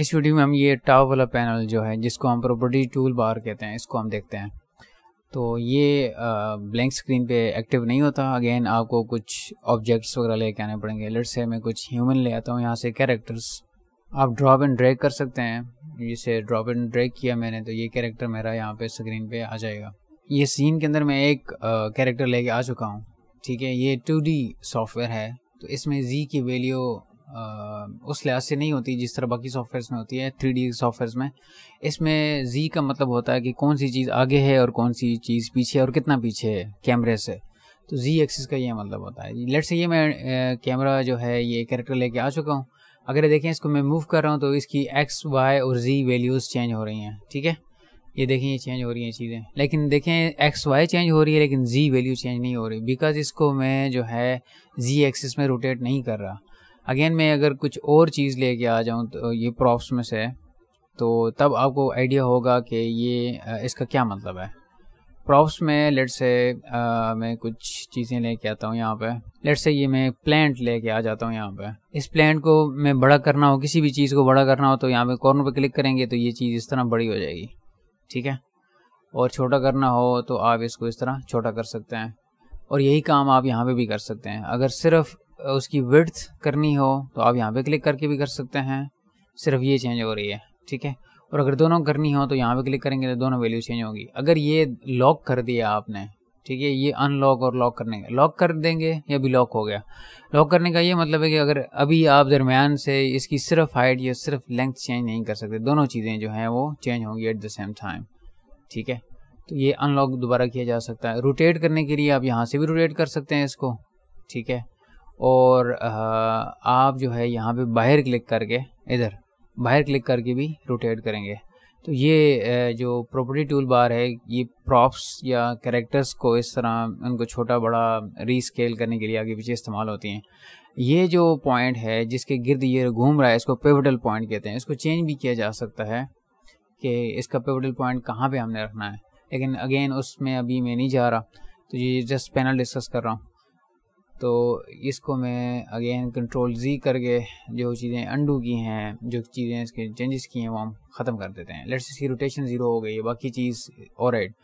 इस वीडियो में हम ये टॉप वाला पैनल जो है जिसको हम प्रॉपर्टी टूल बार कहते हैं इसको हम देखते हैं तो ये ब्लैंक स्क्रीन पे एक्टिव नहीं होता अगेन आपको कुछ ऑब्जेक्ट्स वगैरह लेके आने पड़ेंगे लेट्स से मैं कुछ ह्यूमन ले आता हूँ यहाँ से कैरेक्टर्स आप ड्रॉप एंड ड्रैग कर सकते हैं जिसे ड्रॉप एंड ड्रैग किया मैंने तो ये कैरेक्टर मेरा यहाँ पे स्क्रीन पे आ जाएगा ये सीन के अंदर मैं एक कैरेक्टर लेके आ चुका हूँ ठीक है ये टू सॉफ्टवेयर है तो इसमें जी की वैल्यू उस लिहाज से नहीं होती जिस तरह बाकी सॉफ्टवेयर्स में होती है थ्री डी सॉफ्टवेयर्स में इसमें जी का मतलब होता है कि कौन सी चीज़ आगे है और कौन सी चीज़ पीछे है और कितना पीछे है कैमरे से तो जी एक्सिस का ये मतलब होता है लेट से ये मैं कैमरा जो है ये कैरेक्टर लेके आ चुका हूँ अगर देखें इसको मैं मूव कर रहा हूँ तो इसकी एक्स वाई और जी वैल्यूज़ चेंज हो रही हैं ठीक है ये देखें ये चेंज हो रही हैं चीज़ें लेकिन देखें एक्स वाई चेंज हो रही है लेकिन जी वैल्यू चेंज नहीं हो रही बिकॉज इसको मैं जो है जी एक्सिस में रोटेट नहीं कर रहा अगेन मैं अगर कुछ और चीज़ लेके आ जाऊँ तो ये प्रॉप्स में से तो तब आपको आइडिया होगा कि ये इसका क्या मतलब है प्रॉप्स में लेट से आ, मैं कुछ चीज़ें लेके आता हूँ यहाँ पे लेट से ये मैं प्लांट लेके आ जाता हूँ यहाँ पे इस प्लांट को मैं बड़ा करना हो किसी भी चीज़ को बड़ा करना हो तो यहाँ पे कॉर्नर पे क्लिक करेंगे तो ये चीज़ इस तरह बड़ी हो जाएगी ठीक है और छोटा करना हो तो आप इसको इस तरह छोटा कर सकते हैं और यही काम आप यहाँ पर भी कर सकते हैं अगर सिर्फ उसकी विड्थ करनी हो तो आप यहाँ पे क्लिक करके भी कर सकते हैं सिर्फ ये चेंज हो रही है ठीक है और अगर दोनों करनी हो तो यहाँ पे क्लिक करेंगे तो दोनों वैल्यू चेंज होगी अगर ये लॉक कर दिया आपने ठीक है ये अनलॉक और लॉक करने का लॉक कर देंगे या भी लॉक हो गया लॉक करने का ये मतलब है कि अगर अभी आप दरमियान से इसकी सिर्फ हाइट या सिर्फ लेंथ चेंज नहीं कर सकते दोनों चीज़ें जो हैं वो चेंज होंगी एट द सेम टाइम ठीक है तो ये अनलॉक दोबारा किया जा सकता है रोटेट करने के लिए आप यहाँ से भी रोटेट कर सकते हैं इसको ठीक है और आप जो है यहाँ पे बाहर क्लिक करके इधर बाहर क्लिक करके भी रोटेट करेंगे तो ये जो प्रॉपर्टी टूल बार है ये प्रॉप्स या करेक्टर्स को इस तरह उनको छोटा बड़ा रीस्केल करने के लिए आगे पीछे इस्तेमाल होती हैं ये जो पॉइंट है जिसके गिर्द ये घूम रहा है इसको पेवटल पॉइंट कहते हैं इसको चेंज भी किया जा सकता है कि इसका पेवटल पॉइंट कहाँ पे हमने रखना है लेकिन अगेन उसमें अभी मैं नहीं जा रहा तो ये जस्ट पैनल डिस्कस कर रहा हूँ तो इसको मैं अगेन कंट्रोल जी करके जो चीज़ें अंडू की हैं जो चीज़ें इसके चेंजेस की हैं वो हम ख़त्म कर देते हैं लेट्स इसकी रोटेशन ज़ीरो हो गई है बाकी चीज़ और एड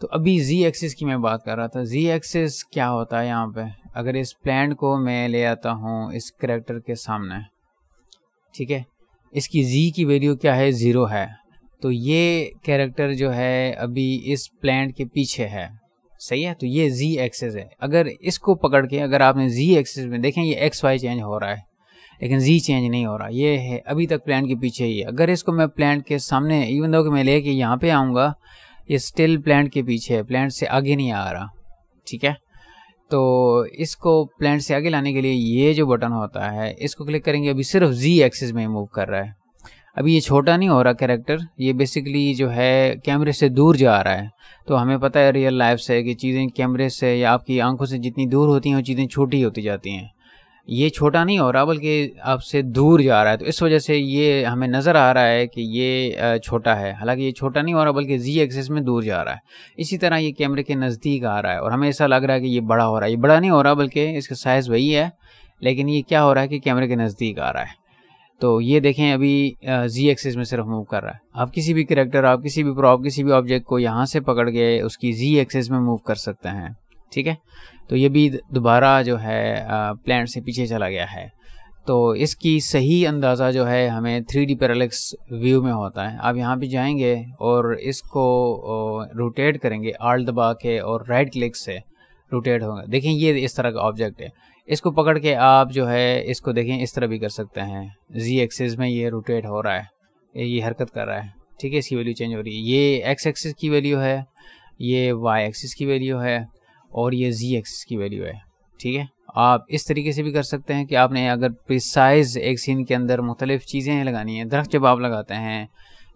तो अभी जी एक्सिस की मैं बात कर रहा था जी एक्सिस क्या होता है यहाँ पे अगर इस प्लान को मैं ले आता हूँ इस करेक्टर के सामने ठीक है इसकी जी की वैल्यू क्या है ज़ीरो है तो ये कैरेक्टर जो है अभी इस प्लान के पीछे है सही है तो ये जी एक्सेस है अगर इसको पकड़ के अगर आपने जी एक्सेस में देखें ये एक्स वाई चेंज हो रहा है लेकिन जी चेंज नहीं हो रहा ये है अभी तक प्लान के पीछे ही है अगर इसको मैं प्लान के सामने इवन दो कि मैं लेके यहाँ पे आऊँगा ये स्टिल प्लान के पीछे है प्लान से आगे नहीं आ रहा ठीक है तो इसको प्लान से आगे लाने के लिए ये जो बटन होता है इसको क्लिक करेंगे अभी सिर्फ जी एक्सेस में मूव कर रहा है अभी ये छोटा नहीं हो रहा कैरेक्टर ये बेसिकली जो है कैमरे से दूर जा रहा है तो हमें पता है रियल लाइफ से कि चीज़ें कैमरे से या आपकी आंखों से जितनी दूर होती हैं वो चीज़ें छोटी होती जाती हैं ये छोटा नहीं हो रहा बल्कि आपसे दूर जा रहा है तो इस वजह से ये हमें नज़र आ रहा है कि ये छोटा है हालांकि ये छोटा नहीं हो रहा बल्कि जी एक्सेस में दूर जा रहा है इसी तरह ये कैमरे के नज़दीक आ रहा है और हमें ऐसा लग रहा है कि ये बड़ा हो रहा है ये बड़ा नहीं हो रहा बल्कि इसका साइज़ वही है लेकिन ये क्या हो रहा है कि कैमरे के नज़दीक आ रहा है तो ये देखें अभी जी एक्सिस में सिर्फ मूव कर रहा है आप किसी भी करेक्टर आप किसी भी प्रॉप किसी भी ऑब्जेक्ट को यहाँ से पकड़ के उसकी जी एक्सिस में मूव कर सकते हैं ठीक है तो ये भी दोबारा जो है प्लान से पीछे चला गया है तो इसकी सही अंदाज़ा जो है हमें थ्री डी पैरालेक्स व्यू में होता है आप यहाँ पे जाएंगे और इसको रोटेट करेंगे आल दबा के और राइट क्लिक से रोटेट होगा देखें ये इस तरह का ऑब्जेक्ट है इसको पकड़ के आप जो है इसको देखें इस तरह भी कर सकते हैं जी एक्सिस में ये रोटेट हो रहा है ये हरकत कर रहा है ठीक है इसकी वैल्यू चेंज हो रही है ये एक्स एक्सिस की वैल्यू है ये वाई एक्सिस की वैल्यू है और ये जी एक्सिस की वैल्यू है ठीक है आप इस तरीके से भी कर सकते हैं कि आपने अगर प्रिसाइज एक सीन के अंदर मुख्तलिफ चीज़ें लगानी हैं दरख्त जब आप लगाते हैं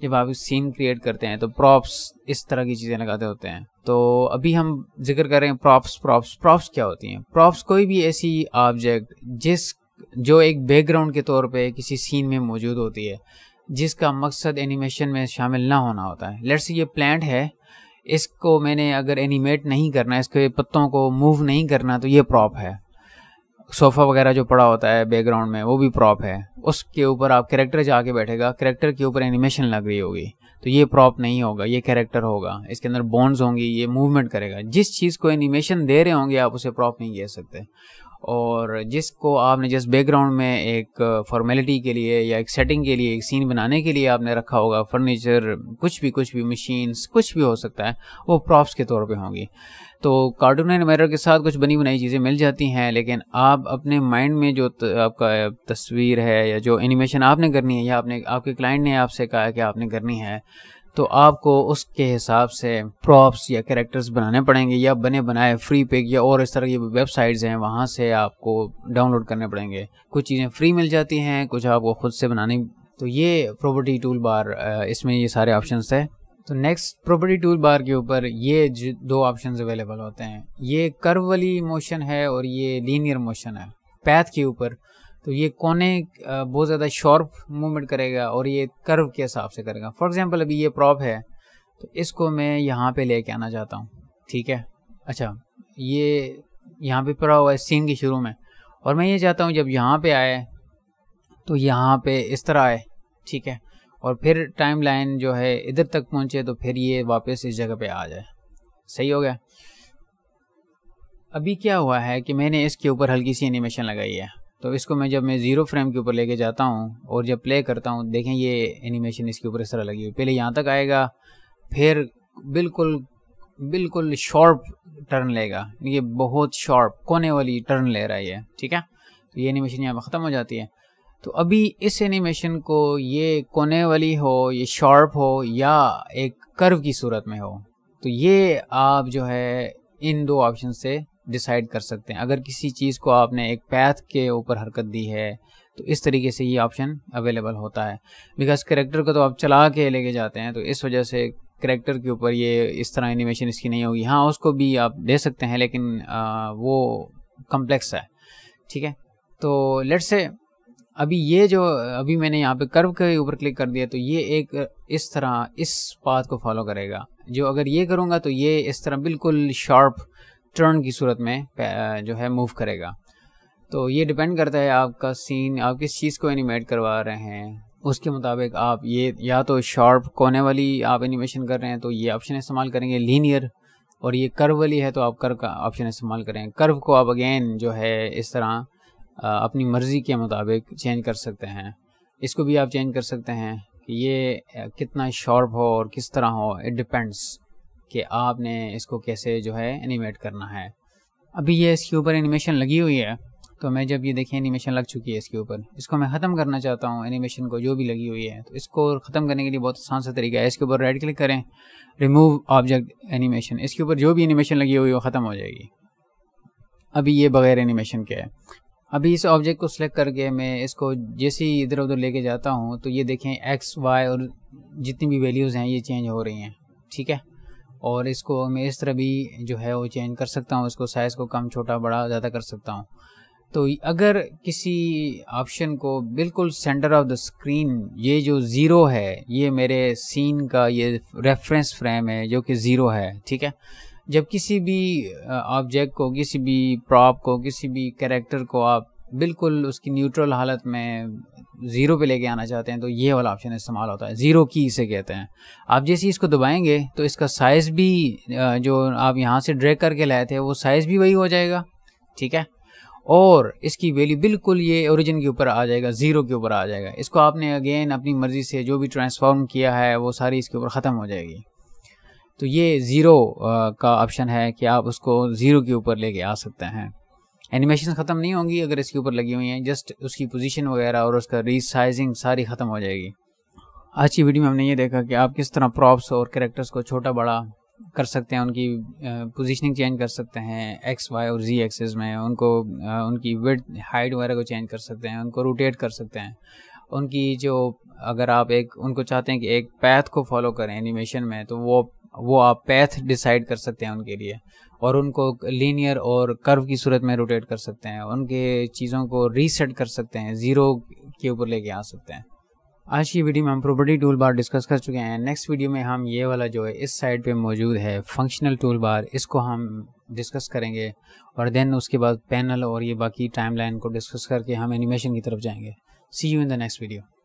जब आप सीन क्रिएट करते हैं तो प्रॉप्स इस तरह की चीज़ें लगाते होते हैं तो अभी हम जिक्र कर रहे हैं प्रॉप्स प्रॉप्स प्रॉप्स क्या होती हैं प्रॉप्स कोई भी ऐसी ऑब्जेक्ट जिस जो एक बैकग्राउंड के तौर पे किसी सीन में मौजूद होती है जिसका मकसद एनिमेशन में शामिल ना होना होता है लेट्स ये प्लांट है इसको मैंने अगर एनिमेट नहीं करना इसके पत्तों को मूव नहीं करना तो ये प्रॉप है सोफ़ा वगैरह जो पड़ा होता है बैकग्राउंड में वो भी प्रॉप है उसके ऊपर आप कैरेक्टर जाके बैठेगा कैरेक्टर के ऊपर एनिमेशन लग रही होगी तो ये प्रॉप नहीं होगा ये कैरेक्टर होगा इसके अंदर बोन्स होंगी ये मूवमेंट करेगा जिस चीज़ को एनिमेशन दे रहे होंगे आप उसे प्रॉप नहीं कह सकते और जिसको आपने जिस बैकग्राउंड में एक फॉर्मेलिटी के लिए या एक सेटिंग के लिए एक सीन बनाने के लिए आपने रखा होगा फर्नीचर कुछ भी कुछ भी मशीन्स कुछ भी हो सकता है वो प्रॉप्स के तौर पे होंगी तो कार्टून एंड मिरर के साथ कुछ बनी बनाई चीज़ें मिल जाती हैं लेकिन आप अपने माइंड में जो त, आपका तस्वीर है या जो एनिमेशन आपने करनी है या आपने आपके क्लाइंट ने आपसे कहा कि आपने करनी है तो आपको उसके हिसाब से प्रॉप्स या कैरेक्टर्स बनाने पड़ेंगे या बने बनाए फ्री पिक या और इस तरह की वेबसाइट्स हैं वहाँ से आपको डाउनलोड करने पड़ेंगे कुछ चीज़ें फ्री मिल जाती हैं कुछ आपको खुद से बनानी तो ये प्रॉपर्टी टूल बार इसमें ये सारे ऑप्शन है तो नेक्स्ट प्रॉपर्टी टूल बार के ऊपर ये दो ऑप्शन अवेलेबल होते हैं ये कर्व वाली मोशन है और ये लीनियर मोशन है पैथ के ऊपर तो ये कोने बहुत ज़्यादा शॉर्प मूवमेंट करेगा और ये कर्व के हिसाब से करेगा फॉर एग्जाम्पल अभी ये प्रॉप है तो इसको मैं यहाँ पे लेके आना चाहता हूँ ठीक है अच्छा ये यहाँ पे पड़ा हुआ है सीन के शुरू में और मैं ये चाहता हूँ जब यहाँ पे आए तो यहाँ पे इस तरह आए ठीक है और फिर टाइम लाइन जो है इधर तक पहुँचे तो फिर ये वापस इस जगह पर आ जाए सही हो गया अभी क्या हुआ है कि मैंने इसके ऊपर हल्की सी एनिमेशन लगाई है तो इसको मैं जब मैं ज़ीरो फ्रेम के ऊपर लेके जाता हूँ और जब प्ले करता हूँ देखें ये एनिमेशन इसके ऊपर इस तरह लगी हुई पहले यहाँ तक आएगा फिर बिल्कुल बिल्कुल शॉर्प टर्न लेगा ये बहुत शॉर्प कोने वाली टर्न ले रहा है ये ठीक है तो ये एनिमेशन यहाँ पर ख़त्म हो जाती है तो अभी इस एनिमेशन को ये कोने वाली हो ये शॉर्प हो या एक कर्व की सूरत में हो तो ये आप जो है इन दो ऑप्शन से डिसाइड कर सकते हैं अगर किसी चीज़ को आपने एक पैथ के ऊपर हरकत दी है तो इस तरीके से ये ऑप्शन अवेलेबल होता है बिकॉज करेक्टर को तो आप चला के लेके जाते हैं तो इस वजह से करेक्टर के ऊपर ये इस तरह एनिमेशन इसकी नहीं होगी हाँ उसको भी आप दे सकते हैं लेकिन आ, वो कम्प्लेक्स है ठीक है तो लेट से अभी ये जो अभी मैंने यहाँ पे कर्व के ऊपर क्लिक कर दिया तो ये एक इस तरह इस पाथ को फॉलो करेगा जो अगर ये करूँगा तो ये इस तरह बिल्कुल शार्प टर्न की सूरत में जो है मूव करेगा तो ये डिपेंड करता है आपका सीन आप किस चीज़ को एनिमेट करवा रहे हैं उसके मुताबिक आप ये या तो शार्प कोने वाली आप एनिमेशन कर रहे हैं तो ये ऑप्शन इस्तेमाल करेंगे लीनियर और ये कर्व वाली है तो आप कर्व का ऑप्शन इस्तेमाल करें कर्व को आप अगेन जो है इस तरह अपनी मर्ज़ी के मुताबिक चेंज कर सकते हैं इसको भी आप चेंज कर सकते हैं कि ये कितना शार्प हो और किस तरह हो इट डिपेंड्स कि आपने इसको कैसे जो है एनिमेट करना है अभी ये इसके ऊपर एनिमेशन लगी हुई है तो मैं जब ये देखें एनिमेशन लग चुकी है इसके ऊपर इसको मैं ख़त्म करना चाहता हूँ एनिमेशन को जो भी लगी हुई है तो इसको ख़त्म करने के लिए बहुत आसान सा तरीका है इसके ऊपर राइट क्लिक करें रिमूव ऑब्जेक्ट एनिमेशन इसके ऊपर जो भी एनिमेशन लगी हुई है वो ख़त्म हो जाएगी अभी ये बगैर एनिमेशन के है अभी इस ऑब्जेक्ट को सिलेक्ट करके मैं इसको जैसे ही इधर उधर लेके जाता हूँ तो ये देखें एक्स वाई और जितनी भी वैल्यूज़ हैं ये चेंज हो रही हैं ठीक है और इसको मैं इस तरह भी जो है वो चेंज कर सकता हूँ इसको साइज़ को कम छोटा बड़ा ज़्यादा कर सकता हूँ तो अगर किसी ऑप्शन को बिल्कुल सेंटर ऑफ द स्क्रीन ये जो ज़ीरो है ये मेरे सीन का ये रेफरेंस फ्रेम है जो कि ज़ीरो है ठीक है जब किसी भी ऑब्जेक्ट को किसी भी प्रॉप को किसी भी कैरेक्टर को आप बिल्कुल उसकी न्यूट्रल हालत में ज़ीरो पे लेके आना चाहते हैं तो ये वाला ऑप्शन इस्तेमाल होता है ज़ीरो की इसे कहते हैं आप जैसे इसको दबाएंगे तो इसका साइज़ भी जो आप यहाँ से ड्रैग करके लाए थे वो साइज़ भी वही हो जाएगा ठीक है और इसकी वैल्यू बिल्कुल ये ओरिजिन के ऊपर आ जाएगा ज़ीरो के ऊपर आ जाएगा इसको आपने अगेन अपनी मर्ज़ी से जो भी ट्रांसफॉर्म किया है वो सारी इसके ऊपर ख़त्म हो जाएगी तो ये ज़ीरो का ऑप्शन है कि आप उसको ज़ीरो के ऊपर लेके आ सकते हैं एनिमेशन ख़त्म नहीं होंगी अगर इसके ऊपर लगी हुई हैं जस्ट उसकी पोजीशन वगैरह और उसका रीसाइजिंग सारी ख़त्म हो जाएगी आज की वीडियो में हमने ये देखा कि आप किस तरह प्रॉप्स और करेक्टर्स को छोटा बड़ा कर सकते हैं उनकी पोजीशनिंग चेंज कर सकते हैं एक्स वाई और जी एक्सेस में उनको उनकी विड हाइट वगैरह को चेंज कर सकते हैं उनको रोटेट कर सकते हैं उनकी जो अगर आप एक उनको चाहते हैं कि एक पैथ को फॉलो करें एनिमेशन में तो वो वो आप पैथ डिसाइड कर सकते हैं उनके लिए और उनको लीनियर और कर्व की सूरत में रोटेट कर सकते हैं उनके चीज़ों को रीसेट कर सकते हैं ज़ीरो के ऊपर लेके आ सकते हैं आज की वीडियो में हम प्रॉपर्टी टूल बार डिस्कस कर चुके हैं नेक्स्ट वीडियो में हम ये वाला जो है इस साइड पे मौजूद है फंक्शनल टूल बार इसको हम डिस्कस करेंगे और देन उसके बाद पैनल और ये बाकी टाइमलाइन को डिस्कस करके हम एनिमेशन की तरफ जाएंगे see you in the next video